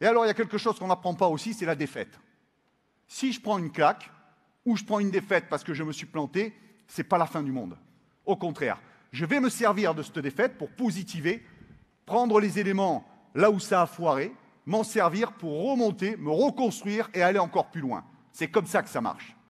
Et alors, il y a quelque chose qu'on n'apprend pas aussi, c'est la défaite. Si je prends une claque ou je prends une défaite parce que je me suis planté, ce n'est pas la fin du monde. Au contraire, je vais me servir de cette défaite pour positiver, prendre les éléments là où ça a foiré, m'en servir pour remonter, me reconstruire et aller encore plus loin. C'est comme ça que ça marche.